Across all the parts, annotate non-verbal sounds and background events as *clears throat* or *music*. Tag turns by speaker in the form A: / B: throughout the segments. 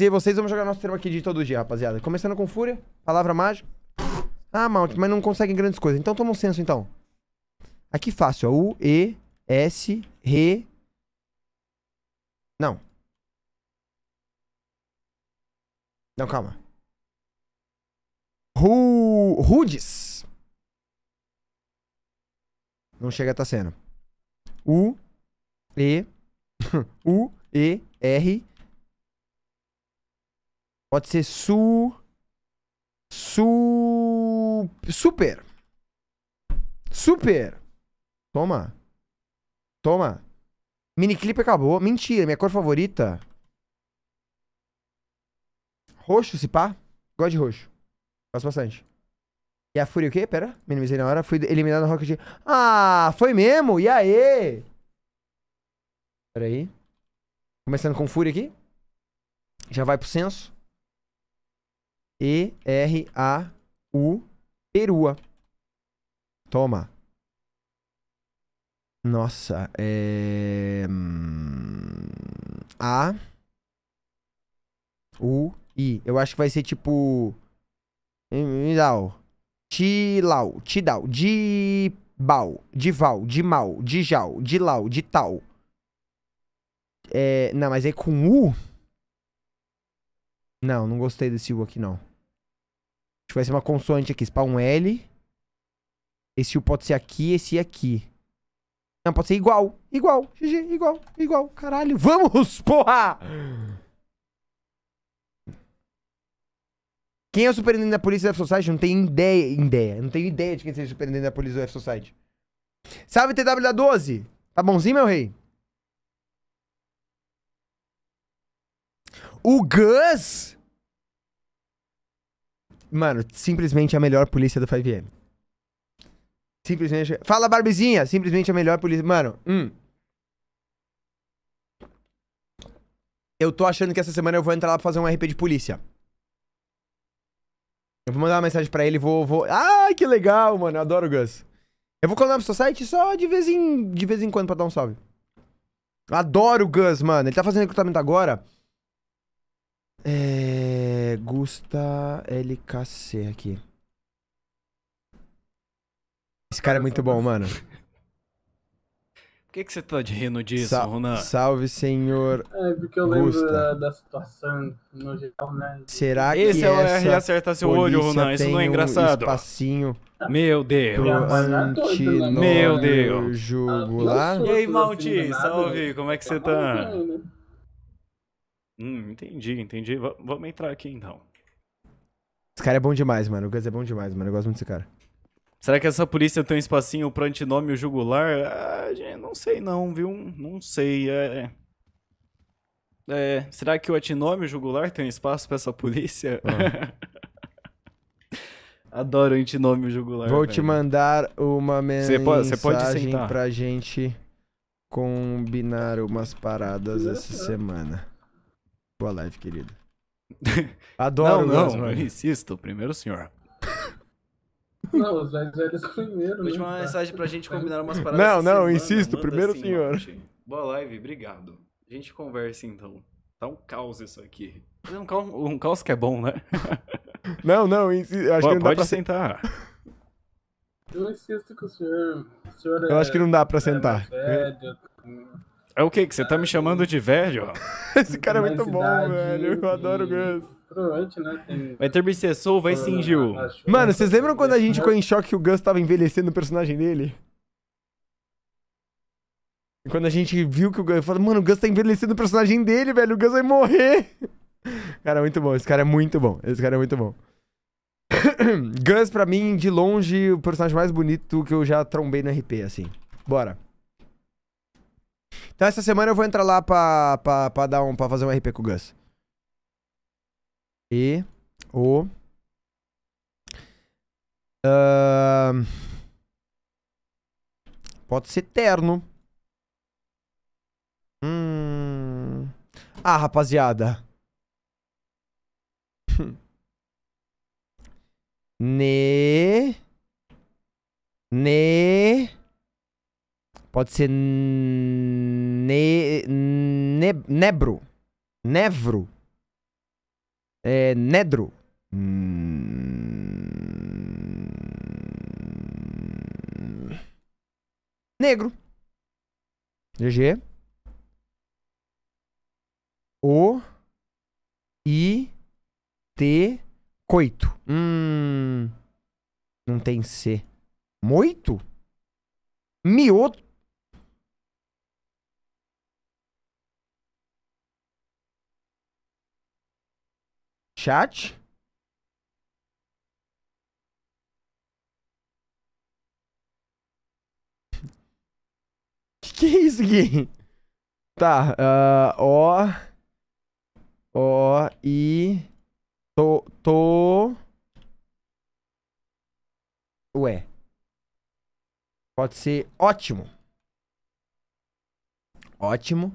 A: E vocês vamos jogar nosso termo aqui de todo dia, rapaziada. Começando com fúria, palavra mágica. Ah, Mount, mas não conseguem grandes coisas. Então toma um senso, então. Aqui fácil, ó. U, E, S, R. Não. Não, calma. Ru... Rudes. Não chega a estar tá sendo. U, E, *laughs* U, E, R, Pode ser su. Su. Super. Super. Toma. Toma. Mini clip acabou. Mentira, minha cor favorita. Roxo, se pá. Gosto de roxo. Gosto bastante. E a Fúria o quê? Pera, minimizei na hora. Fui eliminado na Rocket de... Ah, foi mesmo? E aí? Pera aí. Começando com Fúria aqui. Já vai pro senso. E-R-A-U, perua. Toma. Nossa, é... Hum, A... U... I. Eu acho que vai ser tipo... Hum, hum, Dau. Tilau. Tidau. Dibau. Dival. Dimal. Dijal. Dilau. Dital. É... Não, mas é com U... Não, não gostei desse U aqui, não. Acho que vai ser uma consoante aqui. Spawn L. Esse U pode ser aqui, esse aqui. Não, pode ser igual. Igual. GG, igual, igual. Caralho. Vamos, *laughs* porra! Quem é o superintendente da polícia da F-Society? Não tem ideia, ideia. Não tenho ideia de quem seja o superintendente da polícia da F-Society. Salve, TW12! Tá bonzinho, meu rei? O Gus Mano, simplesmente a melhor polícia do 5M. Simplesmente. Fala, Barbizinha! Simplesmente a melhor polícia. Mano, hum. Eu tô achando que essa semana eu vou entrar lá pra fazer um RP de polícia. Eu vou mandar uma mensagem pra ele, vou. vou... Ah, que legal, mano. Eu adoro o Gus. Eu vou colar pro seu site só de vez, em, de vez em quando pra dar um salve. Adoro o Gus, mano. Ele tá fazendo recrutamento agora. É. Gusta LKC aqui. Esse cara é muito bom, mano. Por que, que você tá de rindo disso, Sa Ronan? Salve, senhor. É, porque eu Gusta. lembro da, da, situação no geral, né? Será que. Esse é o acertar seu olho, Ronan. Isso não é engraçado. Um espacinho. Meu Deus. É né, Meu Deus. Jugular. Ah, e aí, Maldi? Assim, salve, como é que tá você tá? Hum, entendi, entendi. V vamos entrar aqui então. Esse cara é bom demais, mano. O Gus é bom demais, mano. Eu gosto muito desse cara. Será que essa polícia tem um espacinho pro antinômio jugular? Ah, não sei não, viu? Não sei, é... é... é será que o antinômio jugular tem um espaço pra essa polícia? Ah. *laughs* Adoro antinômio jugular. Vou velho. te mandar uma mensagem cê pode pra gente combinar umas paradas essa semana. Boa live, querido. *laughs* Adoro, não, não, insisto. Primeiro o senhor. Não, os velhos primeiro. Né? Última né? mensagem pra gente combinar umas paradas. Não, não, semana. insisto, Manda primeiro assim, senhor. Gente. Boa live, obrigado. A gente conversa então. Tá um caos isso aqui. É um, caos, um caos que é bom, né? *laughs* Não, não, insisto, acho Pô, que não pode dá pra sentar. Eu insisto que o senhor. O senhor Eu é, acho que não dá pra é sentar. É, é o que? Que você tá me chamando de velho? *laughs* Esse cara é muito bom, velho. Eu adoro o Gus. Né? Vai ter bissexou, vai sim, Gil. Mano, vocês lembram quando a gente ficou em choque que o Gus tava envelhecendo o personagem dele? Quando a gente viu que o Gus... Falou, mano, o Gus tá envelhecendo o personagem dele, velho. O Gus vai morrer. *laughs* Cara, é muito bom. Esse cara é muito bom. Esse cara é muito bom. *coughs* Gus, pra mim, de longe, o personagem mais bonito que eu já trombei no RP, assim. Bora. Então essa semana eu vou entrar lá pra, pra, pra, dar um, pra fazer um RP com o Gus. E o. Uh, pode ser terno. Hum. Ah, rapaziada. *laughs* ne. Ne. Pode ser ne, ne, nebro. Nevro. É, nedro. Hum... Negro. GG. O. I. T. Coito. Hum. Não tem C. Moito? Mioto. chat. *laughs* Que que é isso aqui? Tá, uh, ó, ó, e. Tô. Tô. ué, pode ser ótimo, ótimo,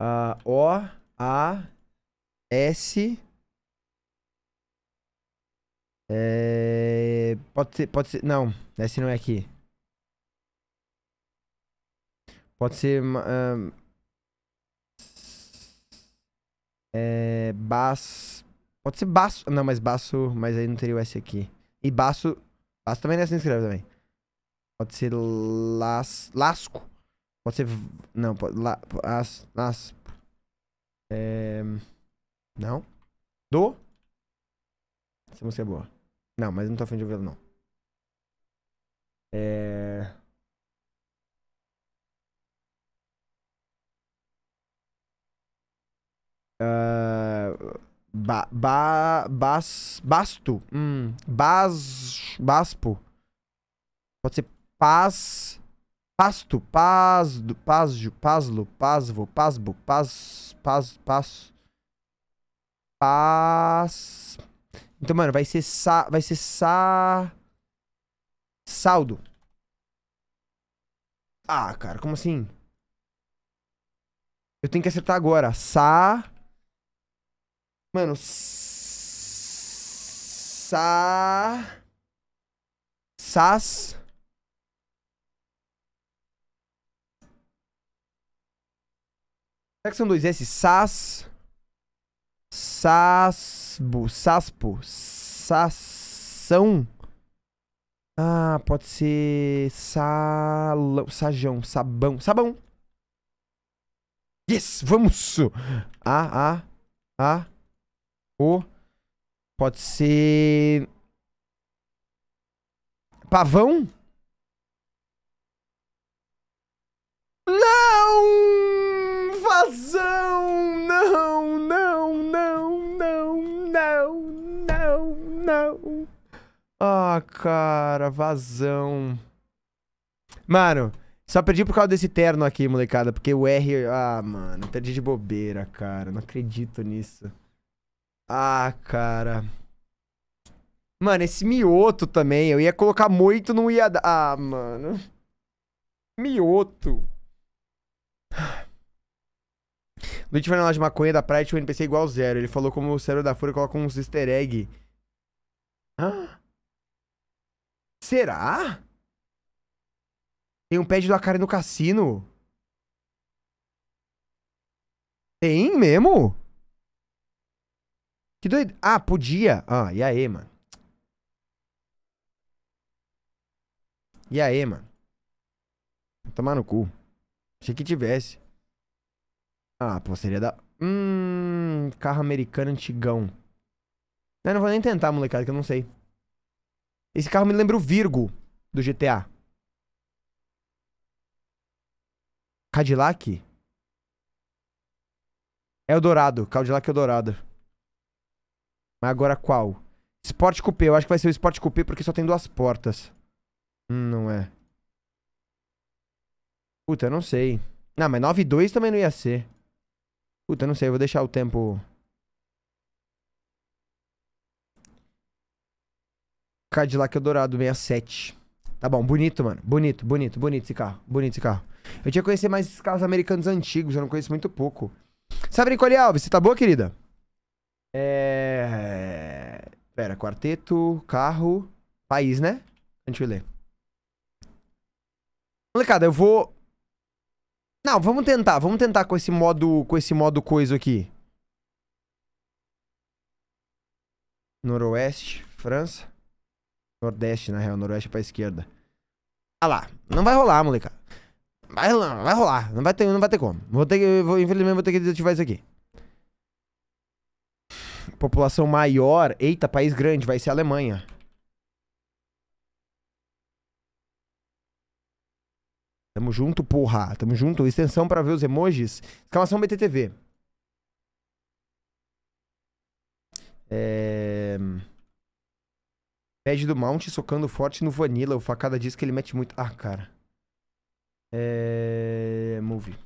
A: uh, ah, ó, a S é, pode ser, pode ser, não, S não é aqui. Pode ser um, é, Baço. Pode ser baço. Não, mas baço. Mas aí não teria o S aqui. E baço. Baço também não é assim que escreve também. Pode ser las, lasco. Pode ser. Não, pode. La, as, las, é... Não. Do. Essa música é boa. Não, mas não tô afim de ouvi-la, não. É... Uh, ba, ba, bas, basto. Hum. Bas, baspo. Pode ser paz. Pasto, Paz, Pazjo, Pazlo, Pazvo, Pazbo, Paz, Paz, Paz. Paz. Então, mano, vai ser sa, vai ser sa saldo. Ah, cara, como assim? Eu tenho que acertar agora. Sa Mano, sa sas Será que são dois S? Sas. Sasbo. Saspo. Sação. Ah, pode ser. Salão. Sajão. Sabão. Sabão. Yes! Vamos! A, A. A. O. Pode ser. Pavão? Ah, cara, vazão. Mano, só perdi por causa desse terno aqui, molecada. Porque o R. Ah, mano, perdi de bobeira, cara. Não acredito nisso. Ah, cara. Mano, esse mioto também. Eu ia colocar muito, não ia dar. Ah, mano. Mioto. *sighs* Luiz vai na loja de maconha da praia e tinha um NPC igual zero. Ele falou como o cérebro da fúria coloca uns easter egg. *gasps* Ah. Será? Tem um pé do Akari no cassino. Tem mesmo? Que doido. Ah, podia. Ah, e aí, mano? E aí, mano? Vou tomar no cu. Achei que tivesse. Ah, pô, seria da. Hum. Carro americano antigão. Não, não vou nem tentar, molecada, que eu não sei. Esse carro me lembra o Virgo do GTA. Cadillac? É o dourado. Cadillac é o dourado. Mas agora qual? Sport Coupé. Eu acho que vai ser o Sport Coupé porque só tem duas portas. Hum, não é. Puta, eu não sei. não ah, mas 9.2 também não ia ser. Puta, eu não sei. Eu vou deixar o tempo... Cadillac Eldorado 67. Tá bom, bonito, mano. Bonito, bonito, bonito esse carro. Bonito esse carro. Eu tinha que conhecer mais esses carros americanos antigos, eu não conheço muito pouco. Sabe, Nicole Alves, você tá boa, querida? É. Pera, quarteto, carro, país, né? Deixa eu ler. Molecada, eu vou. Não, vamos tentar, vamos tentar com esse modo, com esse modo coisa aqui. Noroeste, França. Nordeste, na real. Noroeste pra esquerda. Ah lá. Não vai rolar, moleque. Vai, vai rolar. Não vai ter, não vai ter como. Vou ter que, vou, infelizmente, vou ter que desativar isso aqui. População maior. Eita, país grande. Vai ser a Alemanha. Tamo junto, porra. Tamo junto. Extensão pra ver os emojis. Exclamação BTTV. É... Pede do Mount socando forte no Vanilla. O Facada diz que ele mete muito. Ah, cara. É. Move.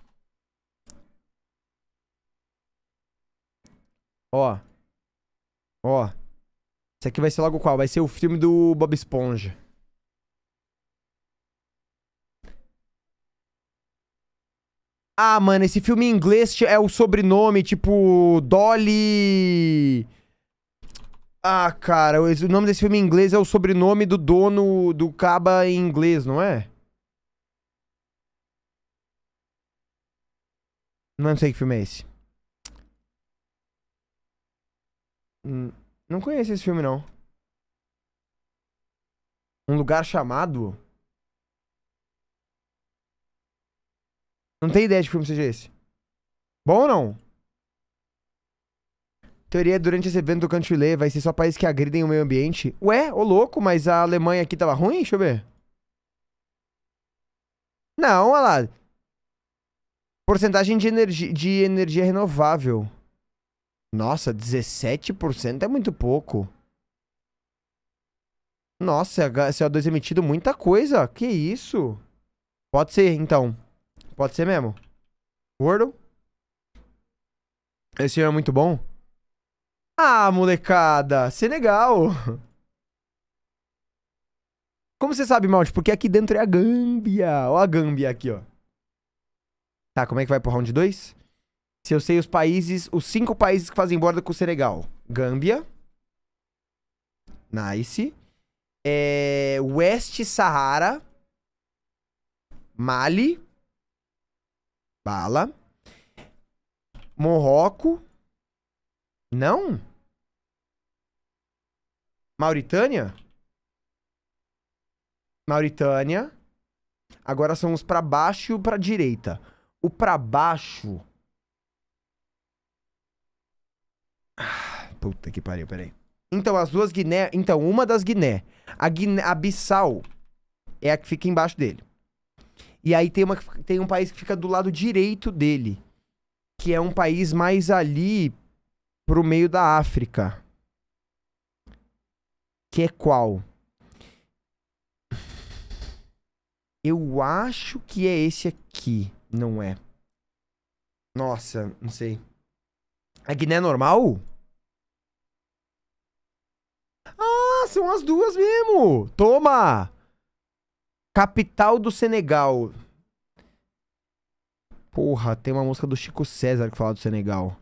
A: Ó. Ó. Esse aqui vai ser logo qual? Vai ser o filme do Bob Esponja. Ah, mano, esse filme em inglês é o sobrenome, tipo. Dolly. Ah, cara, o nome desse filme em inglês é o sobrenome do dono do Caba em inglês, não é? Não sei que filme é esse. Hum, não conheço esse filme, não. Um lugar chamado? Não tem ideia de que filme seja esse. Bom ou não? Teoria é durante esse evento do Cantilê vai ser só países que agridem o meio ambiente. Ué, ô louco, mas a Alemanha aqui tava ruim? Deixa eu ver. Não, olha lá. Porcentagem de, energi de energia renovável. Nossa, 17% é muito pouco. Nossa, é CO2 é emitido, muita coisa. Que isso? Pode ser, então. Pode ser mesmo. Wordle? Esse é muito bom. Ah, molecada, Senegal. Como você sabe, Malte? Porque aqui dentro é a Gâmbia. Ó a Gâmbia aqui, ó. Tá, como é que vai pro round 2? Se eu sei os países, os cinco países que fazem borda com o Senegal. Gâmbia. Nice. É... West Sahara. Mali. Bala. Morroco. Não? Mauritânia? Mauritânia. Agora são os para baixo e o para direita. O para baixo. Ah, puta que pariu, peraí. Então, as duas Guiné. Então, uma das Guiné. A, Guiné... Abissal é a que fica embaixo dele. E aí tem, uma, tem um país que fica do lado direito dele. Que é um país mais ali pro meio da África. Que é qual? Eu acho que é esse aqui, não é? Nossa, não sei. A Guiné é normal? Ah, são as duas mesmo! Toma! Capital do Senegal. Porra, tem uma música do Chico César que fala do Senegal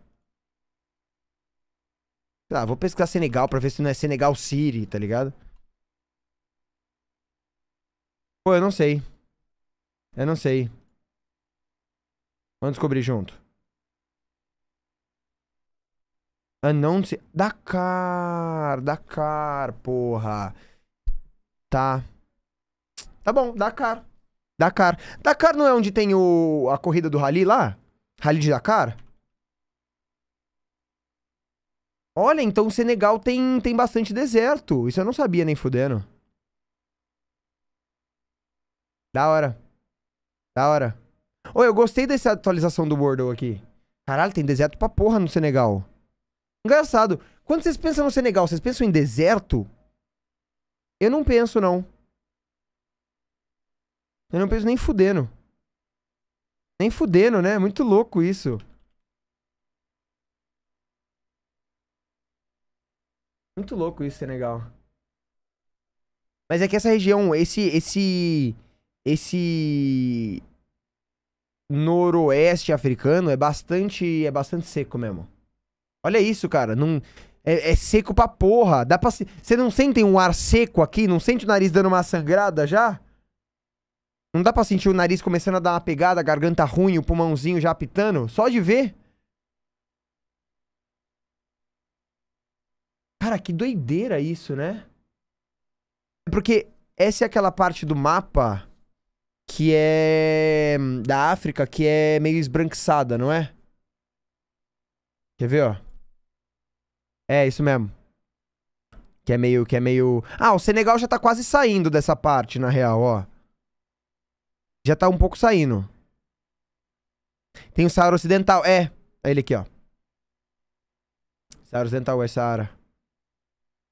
A: vou pesquisar Senegal pra ver se não é Senegal City, tá ligado? Pô, eu não sei. Eu não sei. Vamos descobrir junto. Announce... Dakar! Dakar, porra. Tá. Tá bom, Dakar. Dakar. Dakar não é onde tem o... a corrida do rally lá? Rally de Dakar? Olha, então o Senegal tem, tem bastante deserto. Isso eu não sabia nem fudendo. Da hora. Da hora. Ô, eu gostei dessa atualização do Wordle aqui. Caralho, tem deserto pra porra no Senegal. Engraçado. Quando vocês pensam no Senegal, vocês pensam em deserto? Eu não penso, não. Eu não penso nem fudendo. Nem fudendo, né? Muito louco isso. Muito louco isso, Senegal. Mas é que essa região, esse. esse. esse. Noroeste africano é bastante. é bastante seco mesmo. Olha isso, cara. Não. É, é, seco pra porra. Dá pra. Você não sente um ar seco aqui? Não sente o nariz dando uma sangrada já? Não dá pra sentir o nariz começando a dar uma pegada, a garganta ruim, o pulmãozinho já apitando? Só de ver? Cara, que doideira isso, né? Porque essa é aquela parte do mapa que é hum, da África que é meio esbranquiçada, não é? Quer ver, ó? É, isso mesmo. Que é meio, que é meio... Ah, o Senegal já tá quase saindo dessa parte, na real, ó. Já tá um pouco saindo. Tem o Saara Ocidental, é. É ele aqui, ó. Saara Ocidental, é Saara.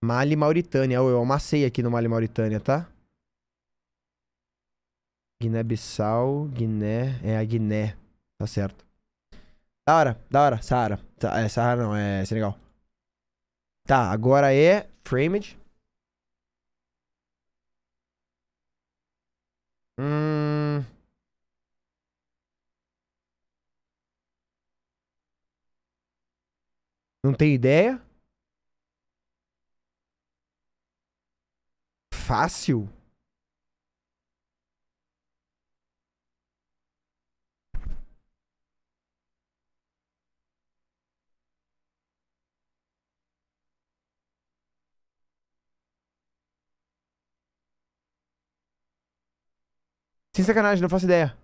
A: Mali Mauritânia. Eu amassei aqui no Mali Mauritânia, tá? Guiné-Bissau, Guiné... É a Guiné. Tá certo. Da hora, da hora. Saara. É, Saara não, é Senegal. Tá, agora é Framed. Hum... Não tem ideia? fácil? Sem sacanagem, não faço ideia.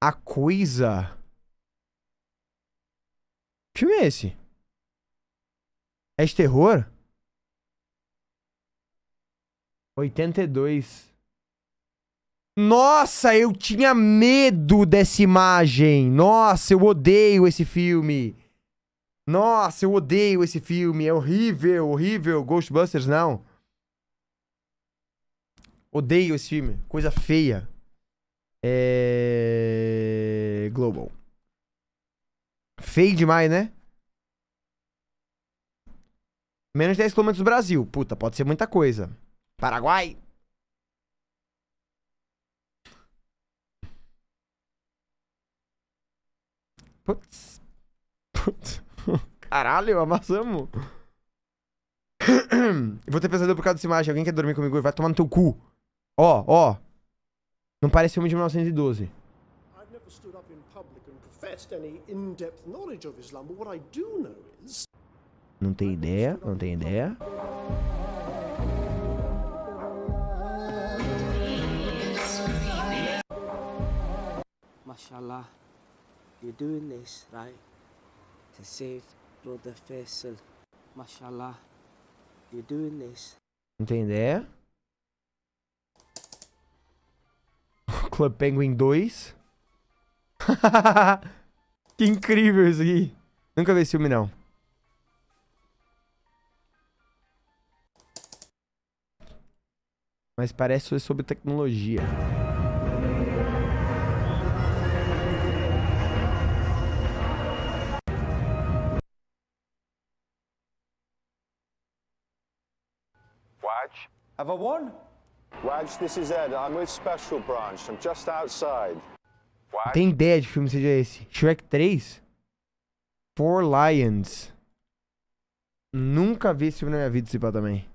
A: A coisa filme é esse? É de terror? 82. Nossa, eu tinha medo dessa imagem. Nossa, eu odeio esse filme. Nossa, eu odeio esse filme. É horrível, horrível. Ghostbusters, não. Odeio esse filme. Coisa feia. É. Global. Feio demais, né? Menos 10 km do Brasil. Puta, pode ser muita coisa. Paraguai. Putz. Putz. *laughs* Caralho, amassamos. *clears throat* Vou ter pesadelo por causa dessa imagem. Alguém quer dormir comigo? Vai tomar no teu cu. Ó, ó. Não parece filme de 1912 professed any in-depth knowledge of Islam, but what I do know is Não tem ideia, não tem ideia. Mashallah, you're doing this right to save brother Faisal. Mashallah, you're doing this. Não tem ideia. *laughs* Club Penguin 2. *laughs* que incrível isso aqui. Nunca vi esse filme, não. Mas parece ser sobre tecnologia. Watch. Have a one? Watch, this is Ed. I'm with Special Branch. I'm just outside. Tem ideia de filme seja esse? Shrek 3? Four Lions. Nunca vi esse filme na minha vida, se pá, também.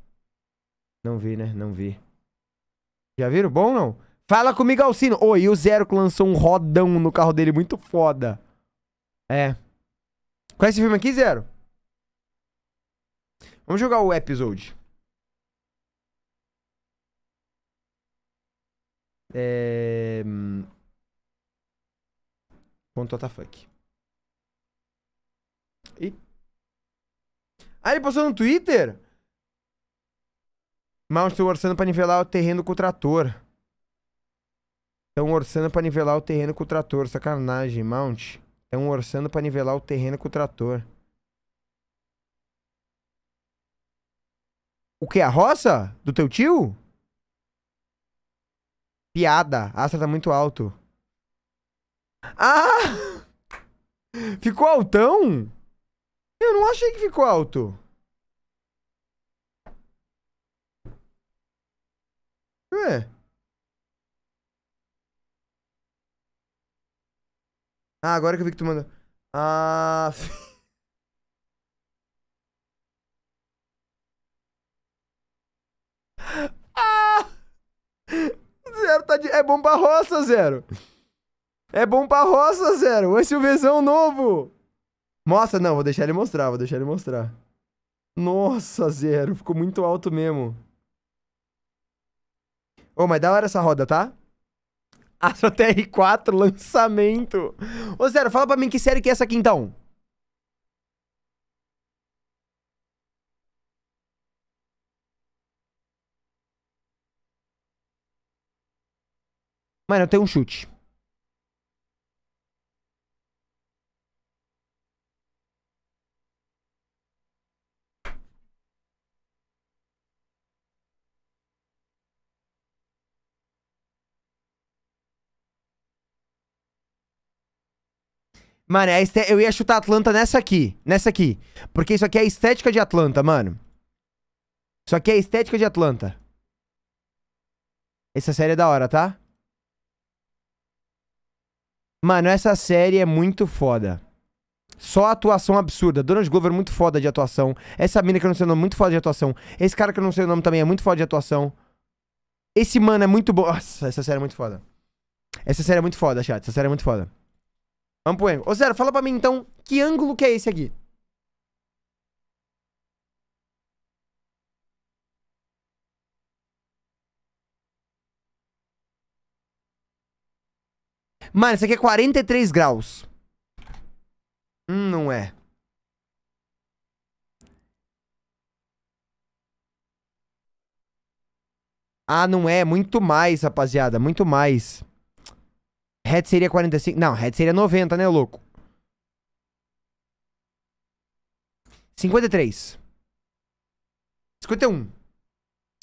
A: Não vi, né? Não vi. Já viram? Bom não? Fala comigo, Alcino. Oi, oh, o Zero que lançou um rodão no carro dele muito foda. É. Qual é esse filme aqui, Zero? Vamos jogar o episódio. É... Hum, Ponto WTF. Tá e... Ah, ele postou no Twitter? Mount estão orçando pra nivelar o terreno com o trator. Estão orçando pra nivelar o terreno com o trator. Sacanagem, Mount. Estão orçando pra nivelar o terreno com o trator. O que? A roça? Do teu tio? Piada. aça tá muito alto. Ah! Ficou altão? Eu não achei que ficou alto. Ué. Ah, agora que eu vi que tu mandou. Ah. ah! Zero tá de. É bomba roça, zero. É bom pra roça, Zero. Um SUVzão novo. Mostra, não, vou deixar ele mostrar, vou deixar ele mostrar. Nossa, Zero, ficou muito alto mesmo. Ô, oh, mas da hora essa roda, tá? Astra *laughs* TR4, lançamento. Ô, Zero, fala pra mim que série que é essa aqui, então. Mano, eu tenho um chute. Mano, é este... eu ia chutar Atlanta nessa aqui. Nessa aqui. Porque isso aqui é a estética de Atlanta, mano. Isso aqui é a estética de Atlanta. Essa série é da hora, tá? Mano, essa série é muito foda. Só atuação absurda. Donald Glover muito foda de atuação. Essa mina que eu não sei o nome, muito foda de atuação. Esse cara que eu não sei o nome também é muito foda de atuação. Esse mano é muito bom. Nossa, essa série é muito foda. Essa série é muito foda, chat. Essa série é muito foda. Vamos pro ângulo. Ô, Zero, fala pra mim, então, que ângulo que é esse aqui? Mano, isso aqui é 43 graus. Hum, não é. Ah, não é. Muito mais, rapaziada. Muito mais. Red seria 45. Não, Red seria 90, né, louco? 53. 51.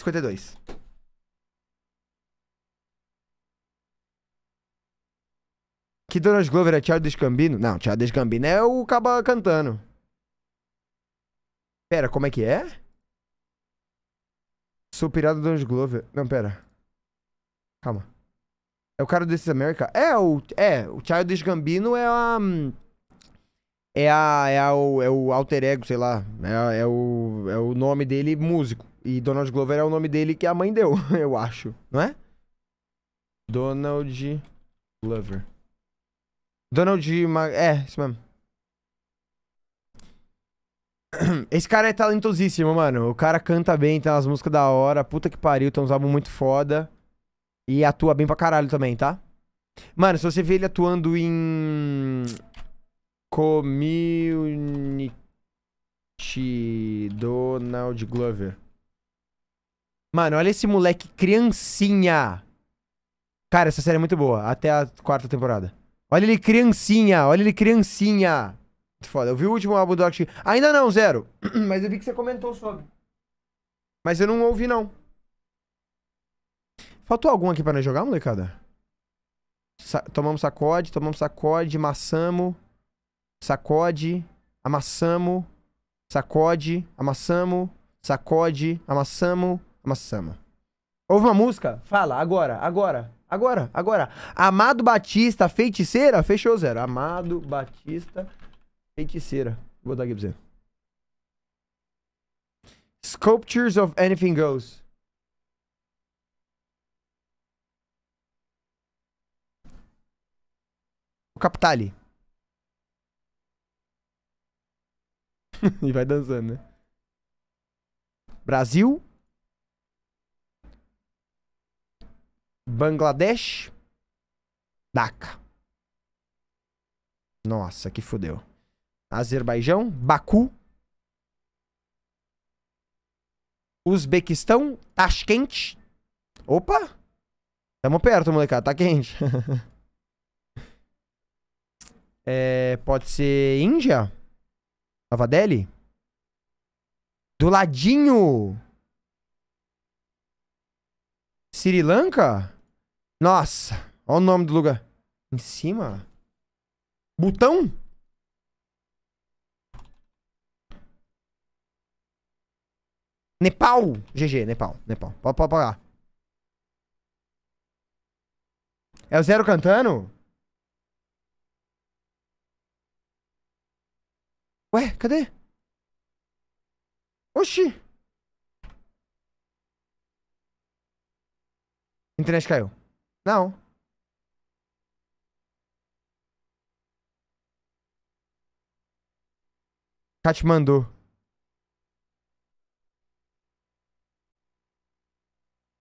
A: 52. Que Donald Glover é Thiago Descambino? Não, Thiago Descambino é o caba cantando. Pera, como é que é? Sou pirado do Donald Glover. Não, pera. Calma. É o cara do This America? É, o, é, o Childish Gambino é a... Hum, é a... É, a, o, é o alter ego, sei lá. É, é, o, é o nome dele músico. E Donald Glover é o nome dele que a mãe deu, *laughs* eu acho. Não é? Donald Glover. Donald... É, isso mesmo. *clears throat* Esse cara é talentosíssimo, mano. O cara canta bem, tem umas músicas da hora. Puta que pariu, tem uns álbuns muito foda. E atua bem pra caralho também, tá? Mano, se você vê ele atuando em. Community Donald Glover. Mano, olha esse moleque criancinha. Cara, essa série é muito boa. Até a quarta temporada. Olha ele criancinha. Olha ele criancinha. Muito foda. Eu vi o último álbum do Ainda não, zero. *clears throat* Mas eu vi que você comentou sobre. Mas eu não ouvi, não. Faltou algum aqui pra nós jogar, molecada? Sa tomamos sacode, tomamos sacode, maçamo, sacode, amassamos. sacode, amassamos. sacode, amassamos. amassamo. Ouve uma música? Fala, agora, agora, agora, agora. Amado Batista, feiticeira? Fechou zero. Amado Batista, feiticeira. Vou dar aqui pra você. Sculptures of Anything Goes. Capitale. *laughs* e vai dançando, né? Brasil. Bangladesh. Dhaka. Nossa, que fodeu. Azerbaijão, Baku. Uzbequistão, Tashkent. Opa! Tamo perto, molecada, tá quente. *laughs* É, pode ser Índia? Nova Delhi? Do ladinho! Sri Lanka? Nossa! Olha o nome do lugar. Em cima? Butão? Nepal! GG, Nepal, Nepal. Pode, pagar. É o Zero cantando? Ué, cadê? Oxi! Internet caiu. Não. mandou?